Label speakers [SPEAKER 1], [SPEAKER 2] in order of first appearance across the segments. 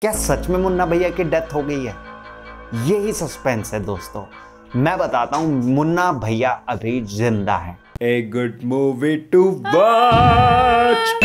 [SPEAKER 1] क्या सच में मुन्ना भैया की डेथ हो गई है यही सस्पेंस है दोस्तों मैं बताता हूं मुन्ना भैया अभी जिंदा है a good movie to watch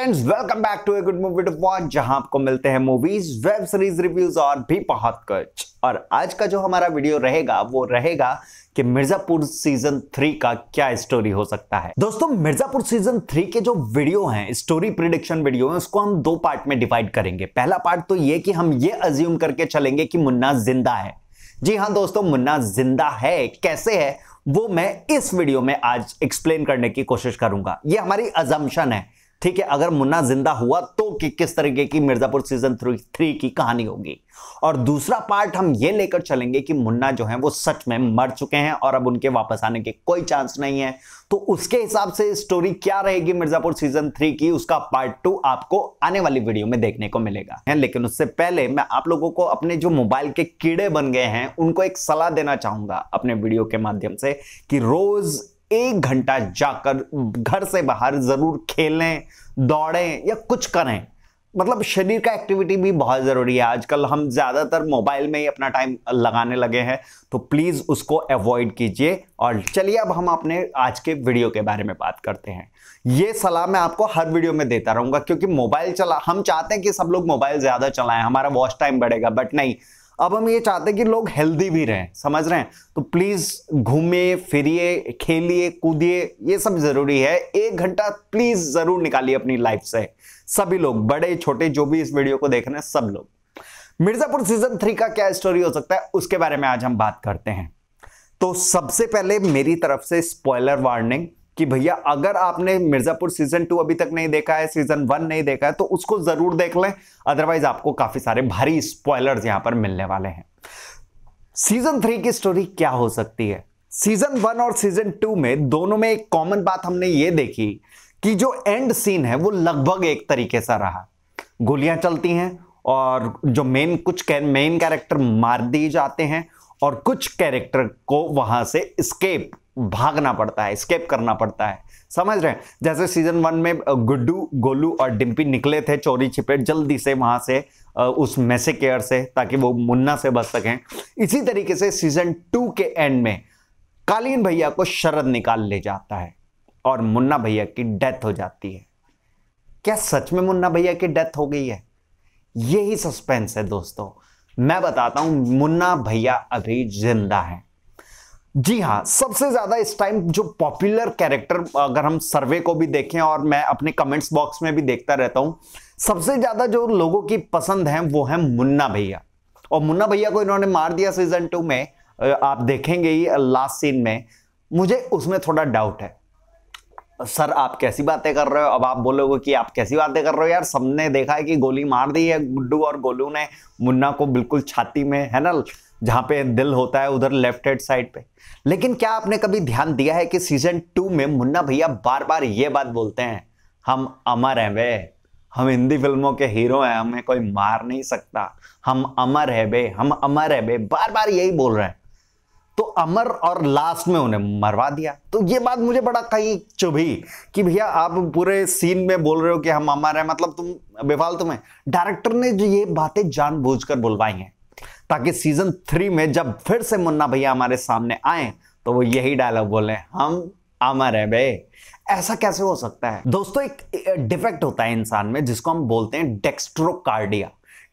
[SPEAKER 1] friends welcome back to a good movie to watch जहां आपको मिलते हैं मूवीज वेब सीरीज रिव्यूज और भी बहुत कुछ और आज का जो हमारा वीडियो रहेगा वो रहेगा कि मिर्जापुर सीजन थ्री का क्या स्टोरी हो सकता है दोस्तों मिर्जापुर सीजन थ्री के जो वीडियो हैं स्टोरी प्रिडिक्शन वीडियो हैं उसको हम दो पार्ट में डिवाइड करेंगे पहला पार्ट तो ये कि हम ये अज्यूम करके चलेंगे कि मुन्ना जिंदा है जी हाँ दोस्तों मुन्ना जिंदा है कैसे है वो मैं इस वीडियो में आज एक्सप्लेन करने की कोशिश करूंगा ये हमारी अजम्पन है ठीक है अगर मुन्ना जिंदा हुआ तो कि किस तरीके की मिर्जापुर सीजन थ्री की कहानी होगी और दूसरा पार्ट हम ये लेकर चलेंगे कि मुन्ना जो है वो सच में मर चुके हैं और अब उनके वापस आने के कोई चांस नहीं है तो उसके हिसाब से स्टोरी क्या रहेगी मिर्जापुर सीजन थ्री की उसका पार्ट टू आपको आने वाली वीडियो में देखने को मिलेगा है लेकिन उससे पहले मैं आप लोगों को अपने जो मोबाइल के कीड़े बन गए हैं उनको एक सलाह देना चाहूंगा अपने वीडियो के माध्यम से कि रोज एक घंटा जाकर घर से बाहर ज़रूर खेलें दौड़ें या कुछ करें मतलब शरीर का एक्टिविटी भी बहुत ज़रूरी है आजकल हम ज़्यादातर मोबाइल में ही अपना टाइम लगाने लगे हैं तो प्लीज़ उसको अवॉइड कीजिए और चलिए अब हम अपने आज के वीडियो के बारे में बात करते हैं ये सलाह मैं आपको हर वीडियो में देता रहूँगा क्योंकि मोबाइल चला हम चाहते हैं कि सब लोग मोबाइल ज़्यादा चलाएं हमारा वॉच टाइम बढ़ेगा बट नहीं अब हम ये चाहते हैं कि लोग हेल्दी भी रहें समझ रहे हैं तो प्लीज़ घूमिए फिरिए खेलिए कूदिए ये सब ज़रूरी है एक घंटा प्लीज़ ज़रूर निकालिए अपनी लाइफ से सभी लोग बड़े छोटे जो भी इस वीडियो को देख रहे हैं सब लोग मिर्ज़ापुर सीजन थ्री का क्या स्टोरी हो सकता है उसके बारे में आज हम बात करते हैं तो सबसे पहले मेरी तरफ से स्पॉयलर वार्निंग कि भैया अगर आपने मिर्जापुर सीजन टू अभी तक नहीं देखा है सीजन वन नहीं देखा है तो उसको जरूर देख लें अदरवाइज आपको काफी सारे भारी स्पॉयलर्स यहां पर मिलने वाले हैं सीजन थ्री की स्टोरी क्या हो सकती है सीजन वन और सीजन टू में दोनों में एक कॉमन बात हमने ये देखी कि जो एंड सीन है वो लगभग एक तरीके सा रहा गोलियां चलती हैं और जो मेन कुछ मेन कैरेक्टर मार दिए जाते हैं और कुछ कैरेक्टर को वहां से स्केप भागना पड़ता है स्केप करना पड़ता है समझ रहे हैं जैसे सीजन वन में गुड्डू गोलू और डिम्पी निकले थे चोरी छिपे जल्दी से वहां से उस मैसे केयर से ताकि वो मुन्ना से बच सकें इसी तरीके से सीजन टू के एंड में कालीन भैया को शरद निकाल ले जाता है और मुन्ना भैया की डेथ हो जाती है क्या सच में मुन्ना भैया की डेथ हो गई है यही सस्पेंस है दोस्तों मैं बताता हूं मुन्ना भैया अभी जिंदा है जी हाँ सबसे ज्यादा इस टाइम जो पॉपुलर कैरेक्टर अगर हम सर्वे को भी देखें और मैं अपने कमेंट्स बॉक्स में भी देखता रहता हूं सबसे ज्यादा जो लोगों की पसंद है वो है मुन्ना भैया और मुन्ना भैया को इन्होंने मार दिया सीजन टू में आप देखेंगे ही लास्ट सीन में मुझे उसमें थोड़ा डाउट है सर आप कैसी बातें कर रहे हो अब आप बोलोगे कि आप कैसी बातें कर रहे हो यार सबने देखा है कि गोली मार दी है गुड्डू और गोलू ने मुन्ना को बिल्कुल छाती में है ना जहां पे दिल होता है उधर लेफ्ट हैंड साइड पे लेकिन क्या आपने कभी ध्यान दिया है कि सीजन टू में मुन्ना भैया बार बार ये बात बोलते हैं हम अमर हैं वे हम हिंदी फिल्मों के हीरो हैं हमें कोई मार नहीं सकता हम अमर है बे हम अमर है बे बार बार यही बोल रहे हैं तो अमर और लास्ट में उन्हें मरवा दिया तो ये बात मुझे बड़ा कहीं चुभी कि भैया आप पूरे सीन में बोल रहे हो कि हम अमर है मतलब तुम बेफाल तुम्हें डायरेक्टर ने जो ये बातें जानबूझकर बुलवाई हैं ताकि सीजन थ्री में जब फिर से मुन्ना भैया हमारे सामने आए तो वो यही डायलॉग बोले हम अमर है बे ऐसा कैसे हो सकता है दोस्तों एक डिफेक्ट होता है इंसान में जिसको हम बोलते हैं डेक्स्ट्रोकार्डिया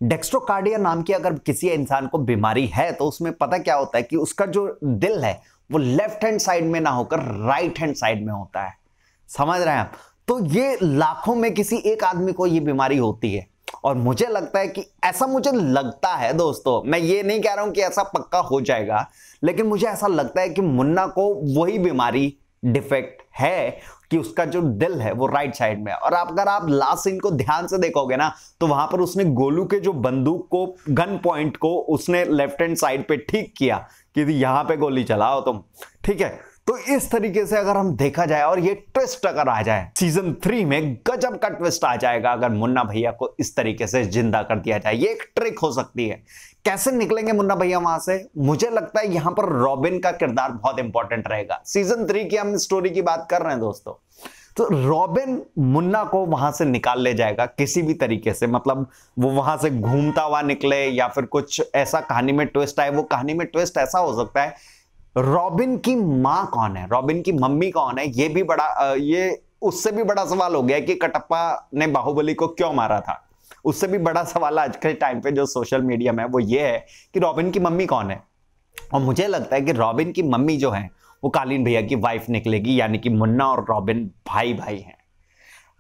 [SPEAKER 1] डेक्स्ट्रोकार्डिया नाम की अगर किसी इंसान को बीमारी है तो उसमें पता क्या होता है कि उसका जो दिल है वो लेफ्ट हैंड साइड में ना होकर राइट हैंड साइड में होता है समझ रहे हैं आप तो ये लाखों में किसी एक आदमी को ये बीमारी होती है और मुझे लगता है कि ऐसा मुझे लगता है दोस्तों मैं ये नहीं कह रहा हूं कि ऐसा पक्का हो जाएगा लेकिन मुझे ऐसा लगता है कि मुन्ना को वही बीमारी डिफेक्ट है कि उसका जो दिल है वो राइट साइड में है और आप अगर आप लास्ट सीन को ध्यान से देखोगे ना तो वहां पर उसने गोलू के जो बंदूक को गन पॉइंट को उसने लेफ्ट हैंड साइड पे ठीक किया कि यहां पे गोली चलाओ तुम ठीक है तो इस तरीके से अगर हम देखा जाए और ये ट्विस्ट अगर आ जाए सीजन थ्री में गजब का ट्विस्ट आ जाएगा अगर मुन्ना भैया को इस तरीके से जिंदा कर दिया जाए ये एक ट्रिक हो सकती है कैसे निकलेंगे मुन्ना भैया वहां से मुझे लगता है यहां पर रॉबिन का किरदार बहुत इंपॉर्टेंट रहेगा सीजन थ्री की हम स्टोरी की बात कर रहे हैं दोस्तों तो रॉबिन मुन्ना को वहां से निकाल ले जाएगा किसी भी तरीके से मतलब वो वहां से घूमता हुआ निकले या फिर कुछ ऐसा कहानी में ट्विस्ट आए वो कहानी में ट्विस्ट ऐसा हो सकता है रॉबिन की माँ कौन है रॉबिन की मम्मी कौन है ये भी बड़ा ये उससे भी बड़ा सवाल हो गया कि कटप्पा ने बाहुबली को क्यों मारा था उससे भी बड़ा सवाल आज के टाइम पे जो सोशल मीडिया में है वो ये है कि रॉबिन की मम्मी कौन है और मुझे लगता है कि रॉबिन की मम्मी जो है वो कालीन भैया की वाइफ निकलेगी यानी कि मुन्ना और रॉबिन भाई भाई हैं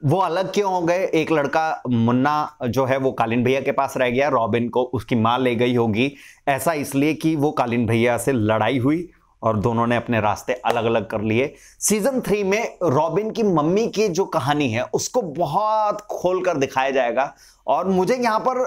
[SPEAKER 1] वो अलग क्यों हो गए एक लड़का मुन्ना जो है वो कालीन भैया के पास रह गया रॉबिन को उसकी माँ ले गई होगी ऐसा इसलिए कि वो कालीन भैया से लड़ाई हुई और दोनों ने अपने रास्ते अलग अलग कर लिए सीजन थ्री में रॉबिन की मम्मी की जो कहानी है उसको बहुत खोल कर दिखाया जाएगा और मुझे यहाँ पर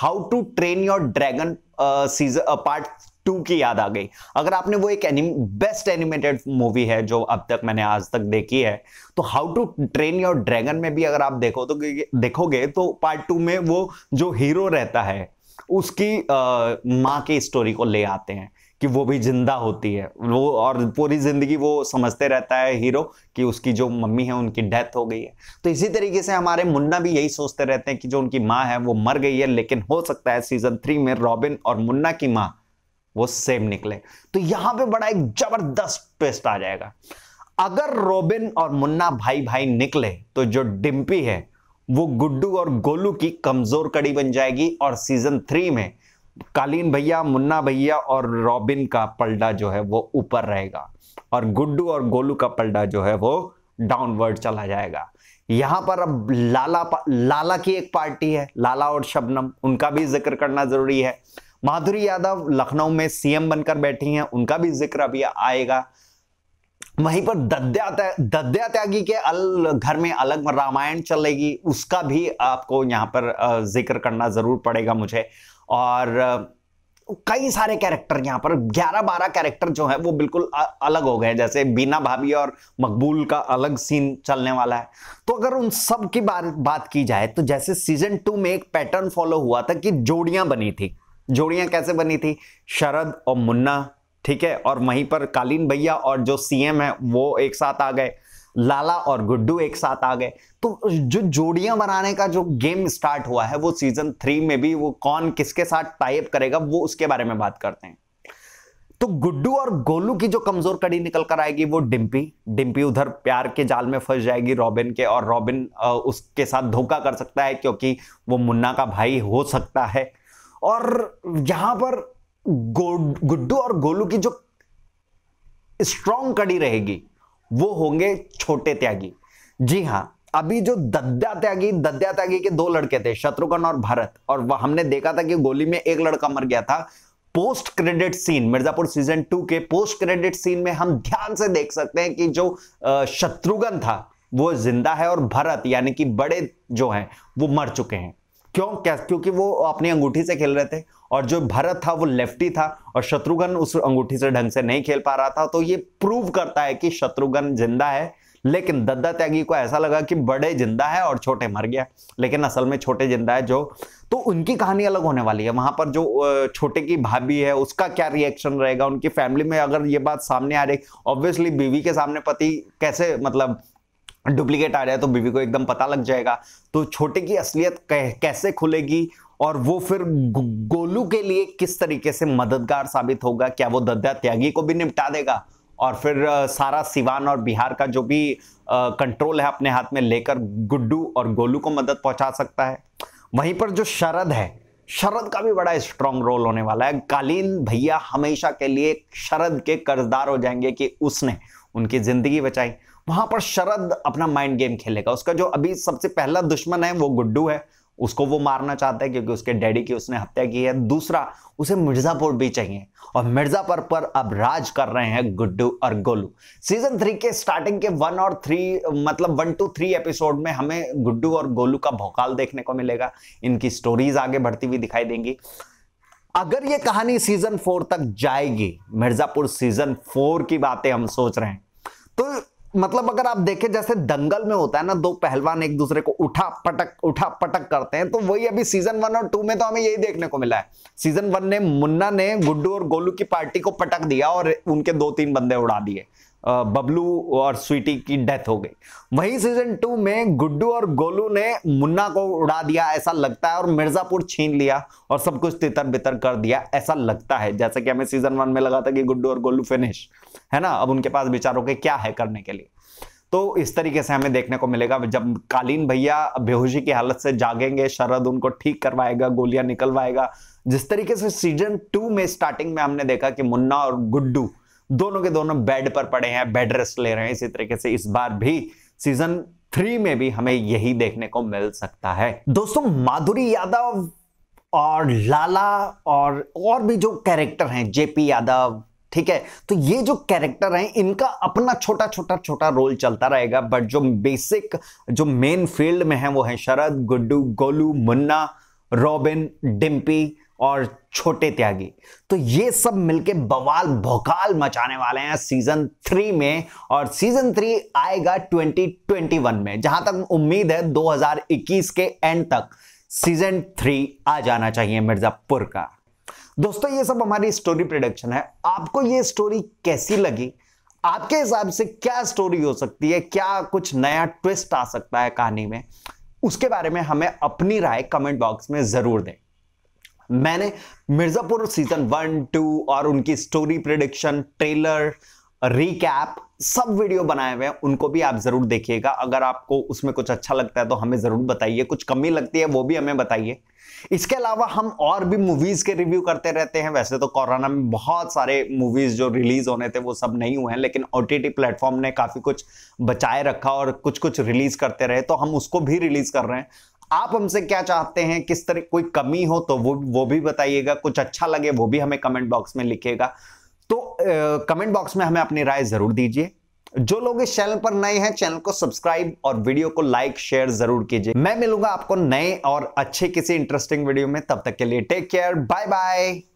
[SPEAKER 1] how to train your dragon season part two की याद आ गई अगर आपने वो एक एनिम बेस्ट एनिमेटेड मूवी है जो अब तक मैंने आज तक देखी है तो how to train your dragon में भी अगर आप देखो तो देखोगे तो पार्ट टू में वो जो हीरो रहता है उसकी माँ की स्टोरी को ले आते हैं कि वो भी जिंदा होती है वो और पूरी ज़िंदगी वो समझते रहता है हीरो कि उसकी जो मम्मी है उनकी डेथ हो गई है तो इसी तरीके से हमारे मुन्ना भी यही सोचते रहते हैं कि जो उनकी माँ है वो मर गई है लेकिन हो सकता है सीजन थ्री में रॉबिन और मुन्ना की माँ वो सेम निकले तो यहां पे बड़ा एक जबरदस्त ट्विस्ट आ जाएगा अगर रॉबिन और मुन्ना भाई भाई निकले तो जो डिम्पी है वो गुड्डू और गोलू की कमजोर कड़ी बन जाएगी और सीजन थ्री में कालीन भैया मुन्ना भैया और रॉबिन का पलड़ा जो है वो ऊपर रहेगा और गुड्डू और गोलू का पलड़ा जो है वो डाउनवर्ड चला जाएगा यहां पर अब लाला लाला की एक पार्टी है लाला और शबनम उनका भी जिक्र करना जरूरी है माधुरी यादव लखनऊ में सीएम बनकर बैठी हैं उनका भी जिक्र अभी आएगा वहीं पर दद्या दद्या त्यागी के अल घर में अलग रामायण चलेगी उसका भी आपको यहाँ पर जिक्र करना जरूर पड़ेगा मुझे और कई सारे कैरेक्टर यहाँ पर ग्यारह बारह कैरेक्टर जो है वो बिल्कुल अलग हो गए जैसे बीना भाभी और मकबूल का अलग सीन चलने वाला है तो अगर उन सब की बात की जाए तो जैसे सीजन टू में एक पैटर्न फॉलो हुआ था कि जोड़ियां बनी थी जोड़ियां कैसे बनी थी शरद और मुन्ना ठीक है और वहीं पर कालीन भैया और जो सीएम है वो एक साथ आ गए लाला और गुड्डू एक साथ आ गए तो जो जोड़ियां बनाने का जो गेम स्टार्ट हुआ है वो सीजन थ्री में भी वो कौन किसके साथ टाइप करेगा वो उसके बारे में बात करते हैं तो गुड्डू और गोलू की जो कमजोर कड़ी निकल कर आएगी वो डिम्पी डिम्पी उधर प्यार के जाल में फंस जाएगी रॉबिन के और रॉबिन उसके साथ धोखा कर सकता है क्योंकि वो मुन्ना का भाई हो सकता है और यहां पर गुड्डू और गोलू की जो स्ट्रॉन्ग कड़ी रहेगी वो होंगे छोटे त्यागी जी हाँ अभी जो दद्या त्यागी दद्या त्यागी के दो लड़के थे शत्रुघ्न और भरत और वह हमने देखा था कि गोली में एक लड़का मर गया था post credit scene Mirzapur season two के पोस्ट क्रेडिट सीन में हम ध्यान से देख सकते हैं कि जो शत्रुघ्न था वो जिंदा है और भरत यानी कि बड़े जो हैं वो मर चुके हैं क्यों क्या क्योंकि वो अपनी अंगूठी से खेल रहे थे और जो भरत था वो लेफ्टी था और शत्रुघ्न उस अंगूठी से ढंग से नहीं खेल पा रहा था तो ये प्रूव करता है कि शत्रुघ्न जिंदा है लेकिन दद्दा त्यागी को ऐसा लगा कि बड़े जिंदा है और छोटे मर गया लेकिन असल में छोटे जिंदा है जो तो उनकी कहानी अलग होने वाली है वहां पर जो छोटे की भाभी है उसका क्या रिएक्शन रहेगा उनकी फैमिली में अगर ये बात सामने आ रही ऑब्वियसली बीवी के सामने पति कैसे मतलब डुप्लीकेट आ जाए तो बीवी को एकदम पता लग जाएगा तो छोटे की असलियत कैसे खुलेगी और वो फिर गोलू के लिए किस तरीके से मददगार साबित होगा क्या वो दद्या त्यागी को भी निपटा देगा और फिर सारा सिवान और बिहार का जो भी कंट्रोल है अपने हाथ में लेकर गुड्डू और गोलू को मदद पहुंचा सकता है वहीं पर जो शरद है शरद का भी बड़ा स्ट्रांग रोल होने वाला है कालीन भैया हमेशा के लिए शरद के कर्जदार हो जाएंगे कि उसने उनकी ज़िंदगी बचाई वहां पर शरद अपना माइंड गेम खेलेगा उसका जो अभी सबसे पहला दुश्मन है वो गुड्डू है उसको वो मारना चाहता है क्योंकि उसके डैडी की उसने हत्या की है दूसरा उसे मिर्जापुर भी चाहिए और मिर्जापुर पर अब राज कर रहे हैं गुड्डू और गोलू सीजन थ्री के स्टार्टिंग के वन और थ्री मतलब वन टू थ्री एपिसोड में हमें गुड्डू और गोलू का भोकाल देखने को मिलेगा इनकी स्टोरीज आगे बढ़ती हुई दिखाई देंगी अगर ये कहानी सीजन फोर तक जाएगी मिर्जापुर सीजन फोर की बातें हम सोच रहे हैं तो मतलब अगर आप देखें जैसे दंगल में होता है ना दो पहलवान एक दूसरे को उठा पटक उठा पटक करते हैं तो वही अभी सीजन वन और टू में तो हमें यही देखने को मिला है सीजन वन ने मुन्ना ने गुड्डू और गोलू की पार्टी को पटक दिया और उनके दो तीन बंदे उड़ा दिए बबलू और स्वीटी की डेथ हो गई वही सीजन टू में गुड्डू और गोलू ने मुन्ना को उड़ा दिया ऐसा लगता है और मिर्जापुर छीन लिया और सब कुछ तितर बितर कर दिया ऐसा लगता है जैसे कि हमें सीजन वन में लगा था कि गुड्डू और गोलू फिनिश है ना अब उनके पास बेचारों के क्या है करने के लिए तो इस तरीके से हमें देखने को मिलेगा जब कालीन भैया बेहोशी की हालत से जागेंगे शरद उनको ठीक करवाएगा गोलियां निकलवाएगा जिस तरीके से सीजन टू में स्टार्टिंग में हमने देखा कि मुन्ना और गुड्डू दोनों के दोनों बेड पर पड़े हैं बेड रेस्ट ले रहे हैं इसी तरीके से इस बार भी सीजन थ्री में भी हमें यही देखने को मिल सकता है दोस्तों माधुरी यादव और लाला और और भी जो कैरेक्टर हैं जेपी यादव ठीक है तो ये जो कैरेक्टर हैं इनका अपना छोटा छोटा छोटा रोल चलता रहेगा बट जो बेसिक जो मेन फील्ड में है वो है शरद गुड्डू गोलू मुन्ना रॉबिन डिम्पी और छोटे त्यागी तो ये सब मिलके बवाल भोकाल मचाने वाले हैं सीजन थ्री में और सीजन थ्री आएगा 2021 में जहां तक उम्मीद है 2021 के एंड तक सीजन थ्री आ जाना चाहिए मिर्जापुर का दोस्तों ये सब हमारी स्टोरी प्रोडक्शन है आपको ये स्टोरी कैसी लगी आपके हिसाब से क्या स्टोरी हो सकती है क्या कुछ नया ट्विस्ट आ सकता है कहानी में उसके बारे में हमें अपनी राय कमेंट बॉक्स में जरूर दें मैंने मिर्ज़ापुर सीजन वन टू और उनकी स्टोरी प्रिडिक्शन ट्रेलर रिकैप सब वीडियो बनाए हुए हैं उनको भी आप ज़रूर देखिएगा अगर आपको उसमें कुछ अच्छा लगता है तो हमें ज़रूर बताइए कुछ कमी लगती है वो भी हमें बताइए इसके अलावा हम और भी मूवीज़ के रिव्यू करते रहते हैं वैसे तो कोरोना में बहुत सारे मूवीज़ जो रिलीज़ होने थे वो सब नहीं हुए हैं लेकिन ओ टी प्लेटफॉर्म ने काफ़ी कुछ बचाए रखा और कुछ कुछ रिलीज़ करते रहे तो हम उसको भी रिलीज़ कर रहे हैं आप हमसे क्या चाहते हैं किस तरह कोई कमी हो तो वो वो भी बताइएगा कुछ अच्छा लगे वो भी हमें कमेंट बॉक्स में लिखेगा तो कमेंट बॉक्स में हमें अपनी राय जरूर दीजिए जो लोग इस चैनल पर नए हैं चैनल को सब्सक्राइब और वीडियो को लाइक शेयर जरूर कीजिए मैं मिलूंगा आपको नए और अच्छे किसी इंटरेस्टिंग वीडियो में तब तक के लिए टेक केयर बाय बाय